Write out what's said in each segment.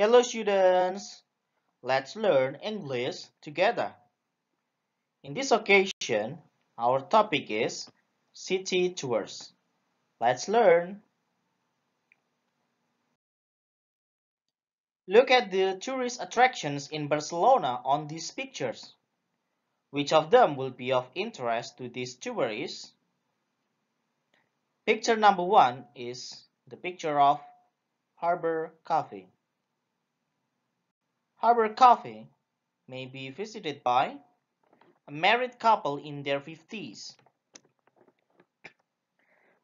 Hello students, let's learn English together. In this occasion, our topic is city tours. Let's learn. Look at the tourist attractions in Barcelona on these pictures. Which of them will be of interest to these tourists? Picture number one is the picture of Harbor Coffee. Harbour Cafe may be visited by a married couple in their 50s.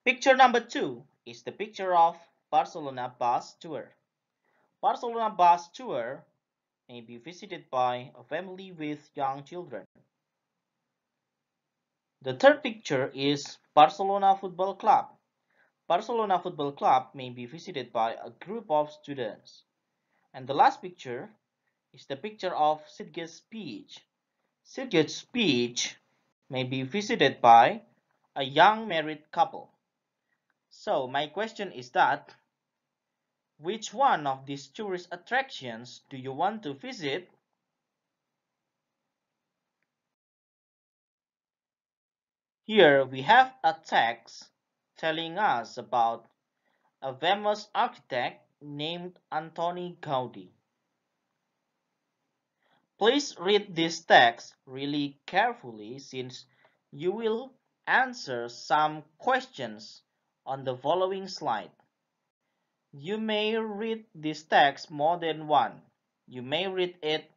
Picture number two is the picture of Barcelona bus tour. Barcelona bus tour may be visited by a family with young children. The third picture is Barcelona Football Club. Barcelona Football Club may be visited by a group of students. And the last picture is the picture of Sitges Beach. Sitges Beach may be visited by a young married couple. So my question is that, which one of these tourist attractions do you want to visit? Here we have a text telling us about a famous architect named Antoni Gaudi. Please read this text really carefully since you will answer some questions on the following slide. You may read this text more than once. You may read it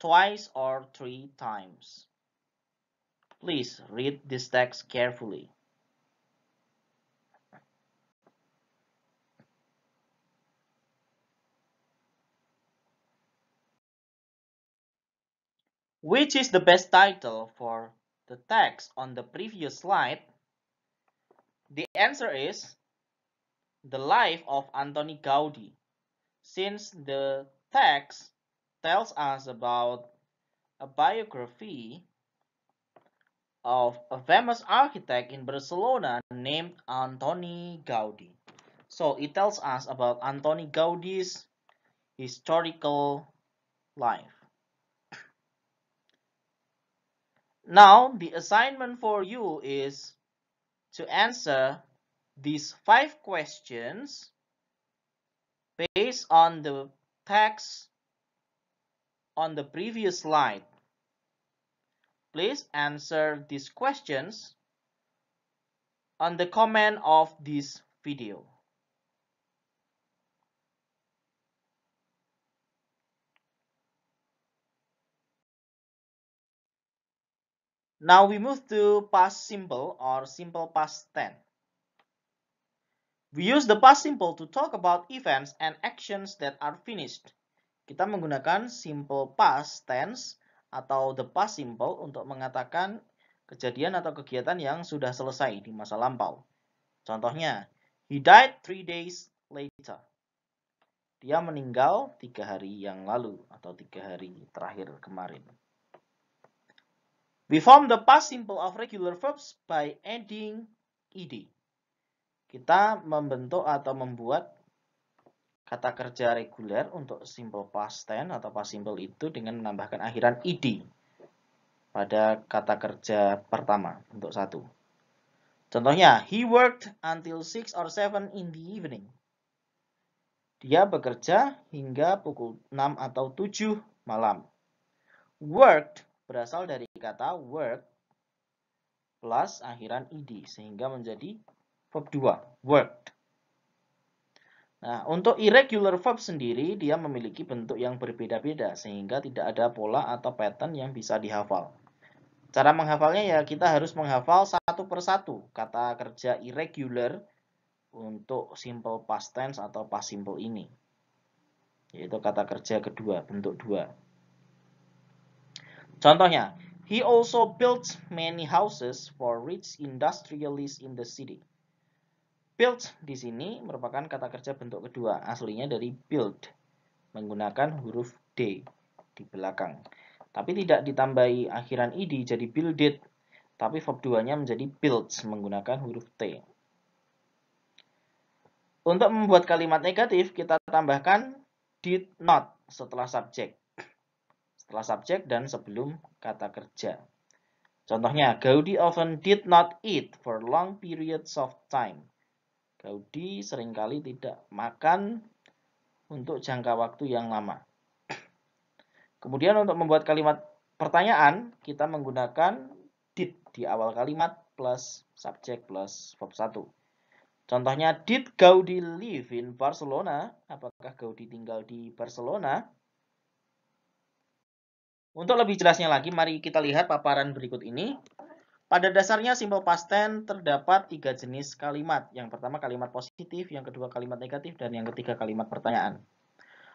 twice or three times. Please read this text carefully. Which is the best title for the text on the previous slide? The answer is The Life of Antoni Gaudi, since the text tells us about a biography of a famous architect in Barcelona named Antoni Gaudi. So it tells us about Antoni Gaudi's historical life. Now the assignment for you is to answer these five questions based on the text on the previous slide. Please answer these questions on the comment of this video. Now we move to past simple or simple past tense. We use the past simple to talk about events and actions that are finished. Kita menggunakan simple past tense atau the past simple untuk mengatakan kejadian atau kegiatan yang sudah selesai di masa lampau. Contohnya, he died three days later. Dia meninggal tiga hari yang lalu atau tiga hari terakhir kemarin. We form the past simple of regular verbs by adding ed. Kita membentuk atau membuat kata kerja reguler untuk simple past tense atau past simple itu dengan menambahkan akhiran ed pada kata kerja pertama untuk satu. Contohnya, he worked until 6 or 7 in the evening. Dia bekerja hingga pukul 6 atau 7 malam. Worked berasal dari kata work plus akhiran -ed sehingga menjadi verb 2, worked. Nah, untuk irregular verb sendiri dia memiliki bentuk yang berbeda-beda sehingga tidak ada pola atau pattern yang bisa dihafal. Cara menghafalnya ya kita harus menghafal satu persatu kata kerja irregular untuk simple past tense atau past simple ini. Yaitu kata kerja kedua, bentuk dua. Contohnya, he also built many houses for rich industrialists in the city. Built di sini merupakan kata kerja bentuk kedua, aslinya dari build, menggunakan huruf D di belakang. Tapi tidak ditambahi akhiran id jadi builded, tapi verb 2-nya menjadi built menggunakan huruf T. Untuk membuat kalimat negatif, kita tambahkan did not setelah subjek setelah subjek dan sebelum kata kerja. Contohnya, Gaudi often did not eat for long periods of time. Gaudi seringkali tidak makan untuk jangka waktu yang lama. Kemudian untuk membuat kalimat pertanyaan, kita menggunakan did di awal kalimat plus subjek plus verb 1. Contohnya, did Gaudi live in Barcelona? Apakah Gaudi tinggal di Barcelona? Untuk lebih jelasnya lagi, mari kita lihat paparan berikut ini. Pada dasarnya simbol past tense terdapat tiga jenis kalimat. Yang pertama kalimat positif, yang kedua kalimat negatif, dan yang ketiga kalimat pertanyaan.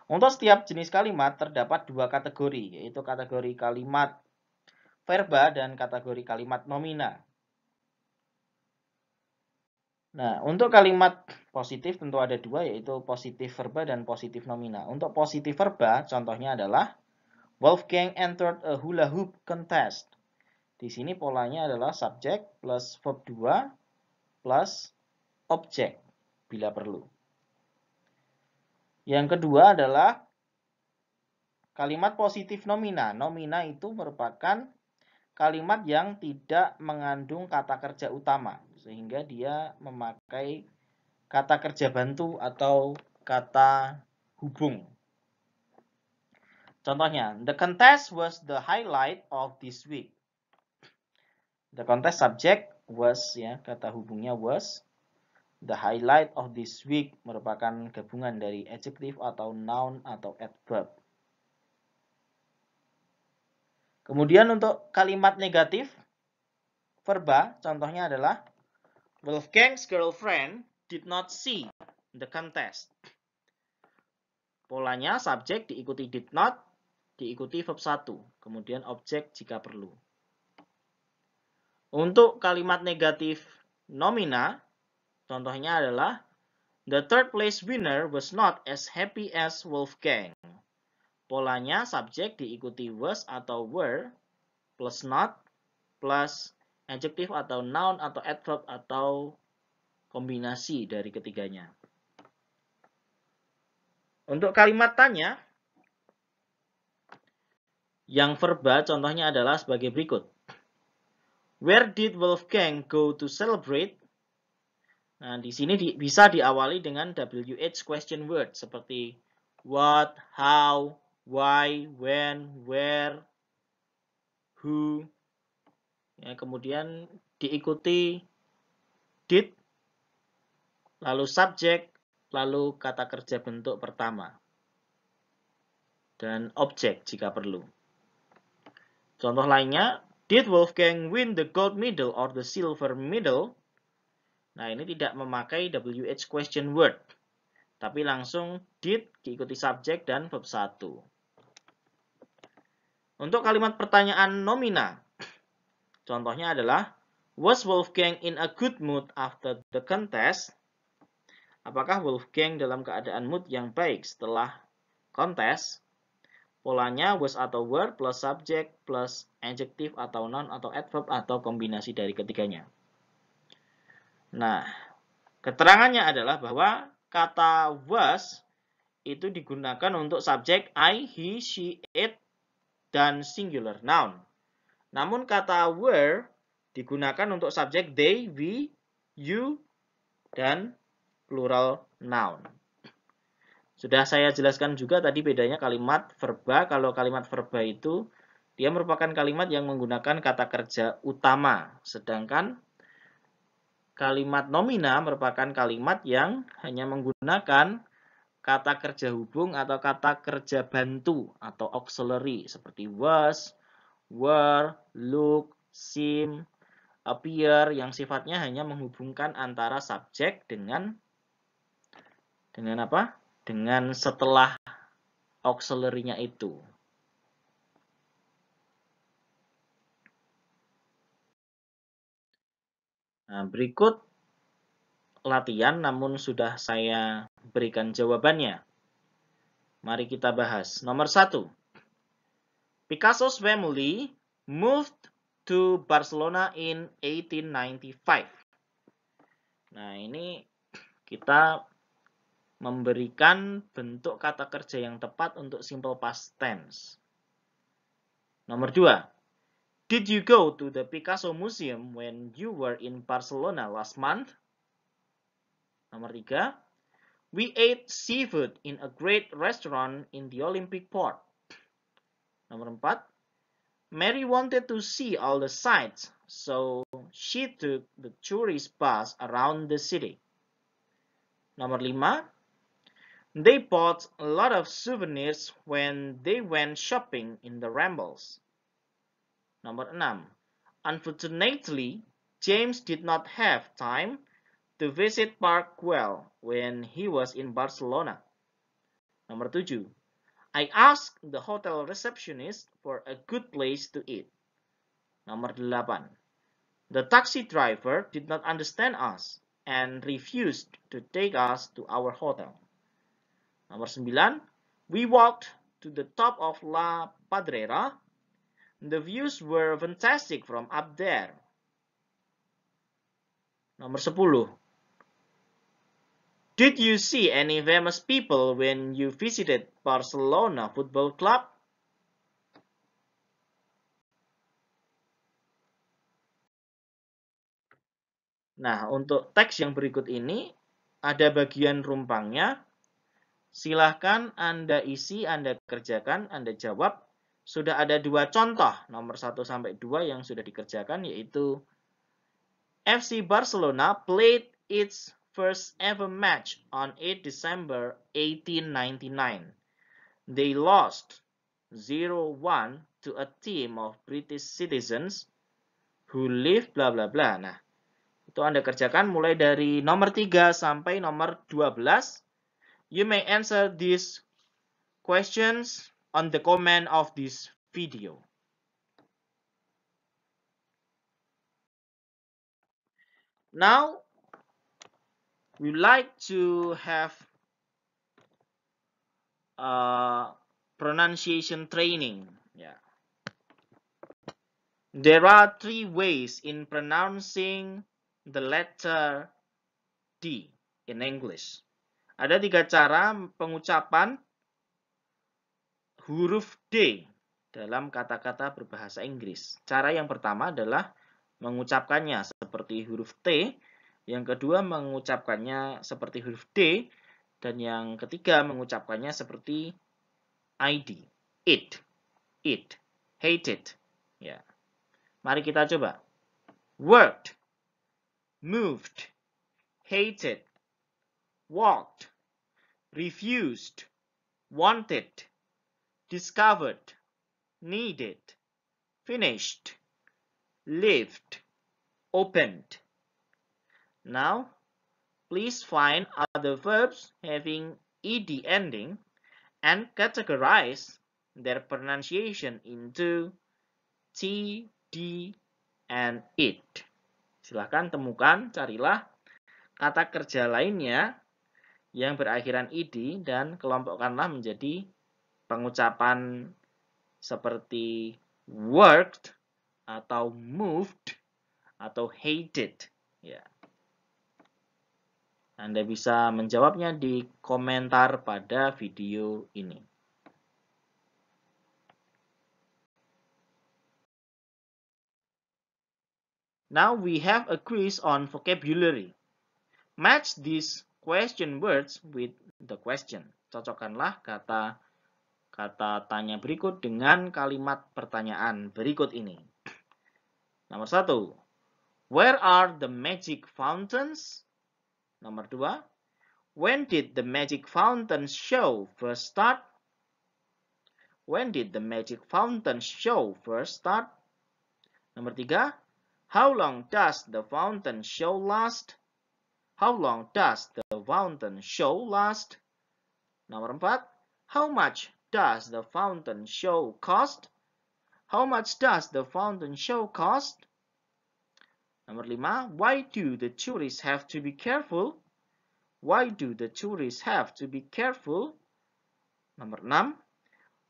Untuk setiap jenis kalimat terdapat dua kategori, yaitu kategori kalimat verba dan kategori kalimat nomina. Nah, untuk kalimat positif tentu ada dua, yaitu positif verba dan positif nomina. Untuk positif verba, contohnya adalah Wolfgang entered a hula hoop contest. Di sini polanya adalah subject plus verb 2 plus objek bila perlu. Yang kedua adalah kalimat positif nomina. Nomina itu merupakan kalimat yang tidak mengandung kata kerja utama. Sehingga dia memakai kata kerja bantu atau kata hubung Contohnya, the contest was the highlight of this week. The contest subject was ya kata hubungnya was the highlight of this week merupakan gabungan dari adjective atau noun atau adverb. Kemudian untuk kalimat negatif verba contohnya adalah Wolfgang's girlfriend did not see the contest. Polanya subject diikuti did not, diikuti verb 1, kemudian objek jika perlu. Untuk kalimat negatif nomina, contohnya adalah The third place winner was not as happy as Wolfgang. Polanya subjek diikuti was atau were plus not plus adjektif atau noun atau adverb atau kombinasi dari ketiganya. Untuk kalimat tanya, yang verba contohnya adalah sebagai berikut. Where did Wolfgang go to celebrate? Nah, di sini di, bisa diawali dengan WH question word seperti what, how, why, when, where, who. Ya, kemudian diikuti did, lalu subject, lalu kata kerja bentuk pertama, dan objek jika perlu. Contoh lainnya, did Wolfgang win the gold medal or the silver medal? Nah, ini tidak memakai WH question word, tapi langsung did diikuti subjek dan verb 1. Untuk kalimat pertanyaan nomina, contohnya adalah Was Wolfgang in a good mood after the contest? Apakah Wolfgang dalam keadaan mood yang baik setelah kontes? Polanya was atau were plus subject plus adjective atau noun atau adverb atau kombinasi dari ketiganya. Nah, keterangannya adalah bahwa kata was itu digunakan untuk subjek I, he, she, it, dan singular noun. Namun kata were digunakan untuk subjek they, we, you, dan plural noun. Sudah saya jelaskan juga tadi bedanya kalimat verba. Kalau kalimat verba itu dia merupakan kalimat yang menggunakan kata kerja utama, sedangkan kalimat nomina merupakan kalimat yang hanya menggunakan kata kerja hubung atau kata kerja bantu atau auxiliary seperti was, were, look, seem, appear yang sifatnya hanya menghubungkan antara subjek dengan dengan apa? dengan setelah auxiliary-nya itu. Nah, berikut latihan namun sudah saya berikan jawabannya. Mari kita bahas. Nomor satu, Picasso's family moved to Barcelona in 1895. Nah, ini kita memberikan bentuk kata kerja yang tepat untuk simple past tense. Nomor dua, Did you go to the Picasso Museum when you were in Barcelona last month? Nomor tiga, We ate seafood in a great restaurant in the Olympic Port. Nomor empat, Mary wanted to see all the sights, so she took the tourist bus around the city. Nomor lima, They bought a lot of souvenirs when they went shopping in the Rambles. Number 6. Unfortunately, James did not have time to visit Parkwell when he was in Barcelona. Number 7. I asked the hotel receptionist for a good place to eat. Number 8. The taxi driver did not understand us and refused to take us to our hotel. Nomor 9, we walked to the top of La Padrera. The views were fantastic from up there. Nomor 10. Did you see any famous people when you visited Barcelona Football Club? Nah, untuk teks yang berikut ini ada bagian rumpangnya Silahkan Anda isi, Anda kerjakan, Anda jawab. Sudah ada dua contoh, nomor 1 sampai 2 yang sudah dikerjakan, yaitu FC Barcelona played its first ever match on 8 December 1899. They lost 0-1 to a team of British citizens who live bla bla bla. Nah, itu Anda kerjakan mulai dari nomor 3 sampai nomor 12 You may answer these questions on the comment of this video. Now, we like to have uh, pronunciation training. Yeah. There are three ways in pronouncing the letter D in English. Ada tiga cara pengucapan huruf D dalam kata-kata berbahasa Inggris. Cara yang pertama adalah mengucapkannya seperti huruf T, yang kedua mengucapkannya seperti huruf D, dan yang ketiga mengucapkannya seperti ID, it, it, hated. Ya. Mari kita coba. Worked, moved, hated, walked, refused, wanted, discovered, needed, finished, lived, opened. Now, please find other verbs having ed ending and categorize their pronunciation into t, d, and it. Silahkan temukan, carilah kata kerja lainnya yang berakhiran id dan kelompokkanlah menjadi pengucapan seperti worked atau moved atau hated ya. Anda bisa menjawabnya di komentar pada video ini. Now we have a quiz on vocabulary. Match these question words with the question. Cocokkanlah kata kata tanya berikut dengan kalimat pertanyaan berikut ini. Nomor satu, where are the magic fountains? Nomor dua, when did the magic fountain show first start? When did the magic fountain show first start? Nomor tiga, how long does the fountain show last? How long does the fountain show last? Nomor 4. How much does the fountain show cost? How much does the fountain show cost? Nomor 5. Why do the tourists have to be careful? Why do the tourists have to be careful? Nomor 6.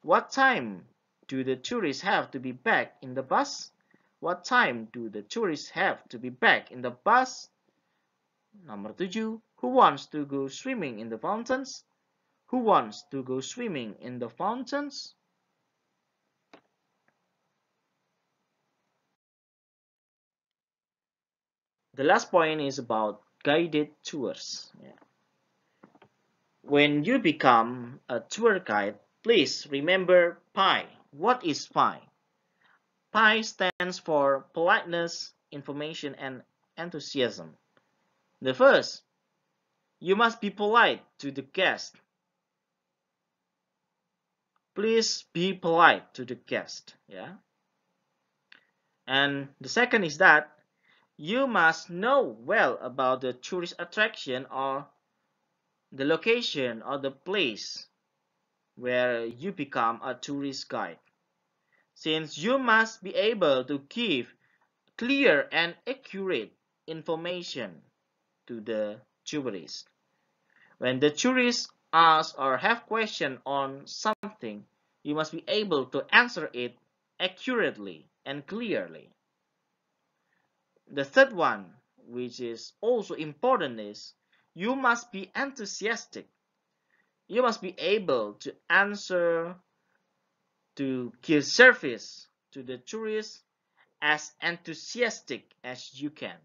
What time do the tourists have to be back in the bus? What time do the tourists have to be back in the bus? Number 7. Who wants to go swimming in the fountains? Who wants to go swimming in the fountains? The last point is about guided tours. Yeah. When you become a tour guide, please remember PI. What is PI? PI stands for politeness, information, and enthusiasm. The first you must be polite to the guest. Please be polite to the guest. Yeah. And the second is that you must know well about the tourist attraction or the location or the place where you become a tourist guide. Since you must be able to give clear and accurate information to the jurists. When the jurist asks or have question on something, you must be able to answer it accurately and clearly. The third one, which is also important, is you must be enthusiastic. You must be able to answer, to give service to the tourists as enthusiastic as you can.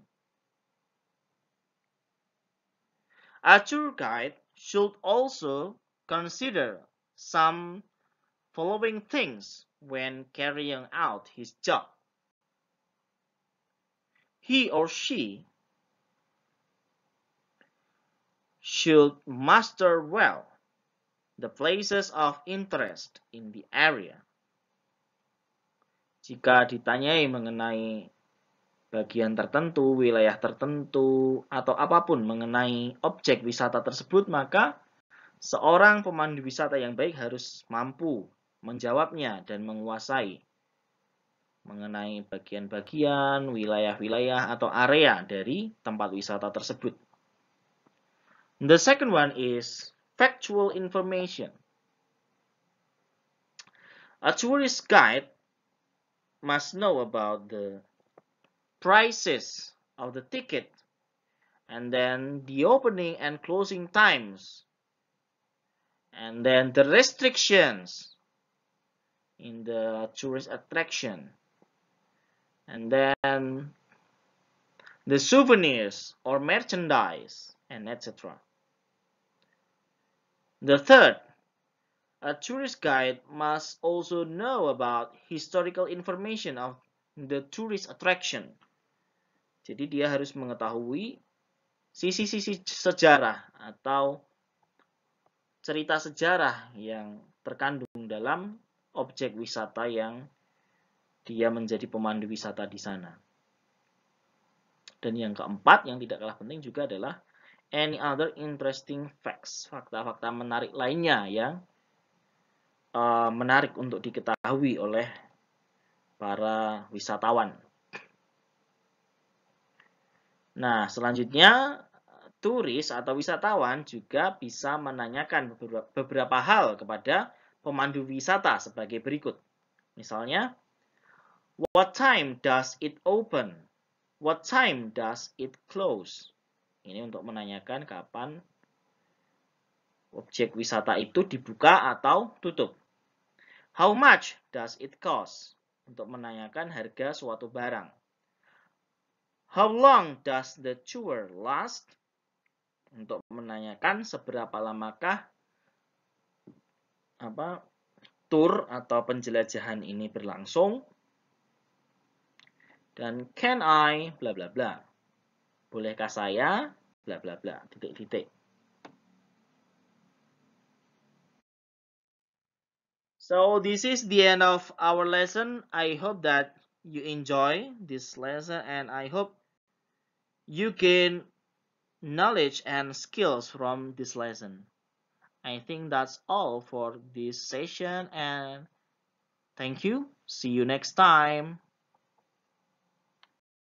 A tour guide should also consider some following things when carrying out his job. He or she should master well the places of interest in the area. Jika ditanyai mengenai bagian tertentu, wilayah tertentu, atau apapun mengenai objek wisata tersebut, maka seorang pemandu wisata yang baik harus mampu menjawabnya dan menguasai mengenai bagian-bagian, wilayah-wilayah, atau area dari tempat wisata tersebut. The second one is factual information. A tourist guide must know about the prices of the ticket and then the opening and closing times and then the restrictions in the tourist attraction and then the souvenirs or merchandise and etc the third a tourist guide must also know about historical information of the tourist attraction Jadi dia harus mengetahui sisi-sisi sejarah atau cerita sejarah yang terkandung dalam objek wisata yang dia menjadi pemandu wisata di sana. Dan yang keempat, yang tidak kalah penting juga adalah any other interesting facts, fakta-fakta menarik lainnya yang uh, menarik untuk diketahui oleh para wisatawan. Nah, selanjutnya turis atau wisatawan juga bisa menanyakan beberapa hal kepada pemandu wisata sebagai berikut. Misalnya, what time does it open? What time does it close? Ini untuk menanyakan kapan objek wisata itu dibuka atau tutup. How much does it cost? Untuk menanyakan harga suatu barang. How long does the tour last? Untuk menanyakan seberapa lamakah apa tour atau penjelajahan ini berlangsung. Dan can I bla bla bla. Bolehkah saya bla bla bla titik-titik. So this is the end of our lesson. I hope that you enjoy this lesson and I hope You gain knowledge and skills from this lesson. I think that's all for this session and thank you. See you next time.